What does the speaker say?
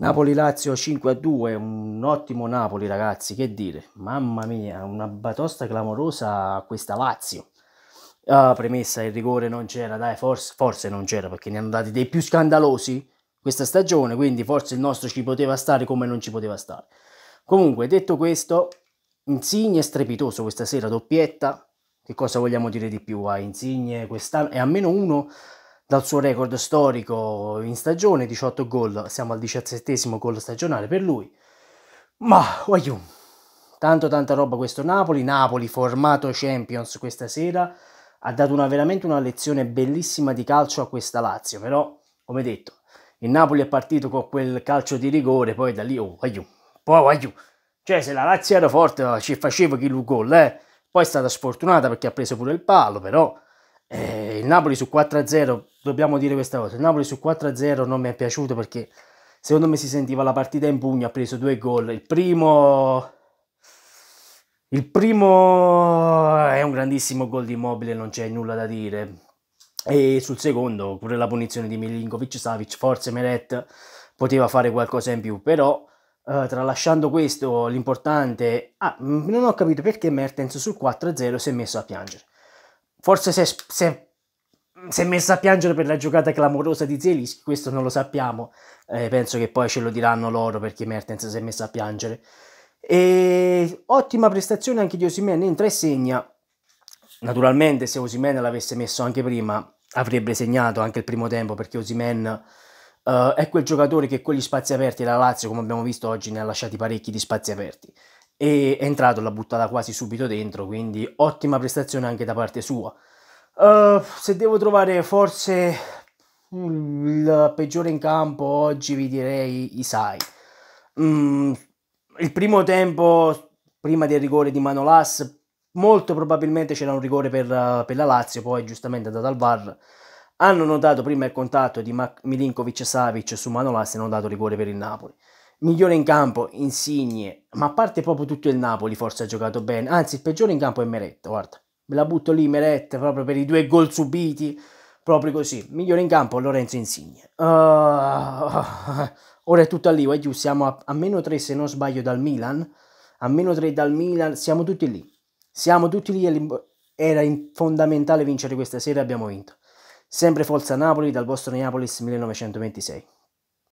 Napoli-Lazio 5-2, un ottimo Napoli ragazzi, che dire, mamma mia, una batosta clamorosa questa Lazio. Ah, premessa, il rigore non c'era, dai, forse, forse non c'era perché ne hanno dati dei più scandalosi questa stagione, quindi forse il nostro ci poteva stare come non ci poteva stare. Comunque, detto questo, Insigne è strepitoso questa sera, doppietta, che cosa vogliamo dire di più a ah, Insigne quest'anno? È almeno uno dal suo record storico in stagione, 18 gol, siamo al 17 gol stagionale per lui. Ma, guagliù, tanto tanta roba questo Napoli, Napoli formato Champions questa sera, ha dato una, veramente una lezione bellissima di calcio a questa Lazio, però, come detto, il Napoli è partito con quel calcio di rigore, poi da lì, oh, guagliù, poi guagliù, cioè se la Lazio era forte ci faceva chi gol, eh, poi è stata sfortunata perché ha preso pure il palo, però eh, il Napoli su 4-0, dobbiamo dire questa cosa, il Napoli su 4-0 non mi è piaciuto perché secondo me si sentiva la partita in pugno, ha preso due gol. Il primo... Il primo è un grandissimo gol di Immobile, non c'è nulla da dire. E sul secondo, pure la punizione di Milinkovic Savic, forse Meret poteva fare qualcosa in più, però eh, tralasciando questo, l'importante... Ah, non ho capito perché Mertens sul 4-0 si è messo a piangere forse si è, si, è, messa a piangere per la giocata clamorosa di Zelischi, questo non lo sappiamo, eh, penso che poi ce lo diranno loro perché Mertens si è messa a piangere. E ottima prestazione anche di Osimene, entra e segna. Naturalmente se Osimen l'avesse messo anche prima avrebbe segnato anche il primo tempo perché Osimen eh, è quel giocatore che con gli spazi aperti la Lazio, come abbiamo visto oggi, ne ha lasciati parecchi di spazi aperti e è entrato, l'ha buttata quasi subito dentro, quindi ottima prestazione anche da parte sua. Uh, se devo trovare forse il peggiore in campo oggi vi direi Isai. Mm, il primo tempo, prima del rigore di Manolas, molto probabilmente c'era un rigore per, per la Lazio, poi giustamente andato al VAR. Hanno notato prima il contatto di Milinkovic e Savic su Manolas e hanno dato rigore per il Napoli migliore in campo Insigne, ma a parte proprio tutto il Napoli forse ha giocato bene, anzi il peggiore in campo è Meretta, guarda, me la butto lì Meretta proprio per i due gol subiti, proprio così, migliore in campo Lorenzo Insigne. Uh, ora è tutto a lì, giù, siamo a, a, meno 3 se non sbaglio dal Milan, a meno 3 dal Milan, siamo tutti lì, siamo tutti lì, era fondamentale vincere questa sera, e abbiamo vinto. Sempre Forza Napoli dal vostro Neapolis 1926.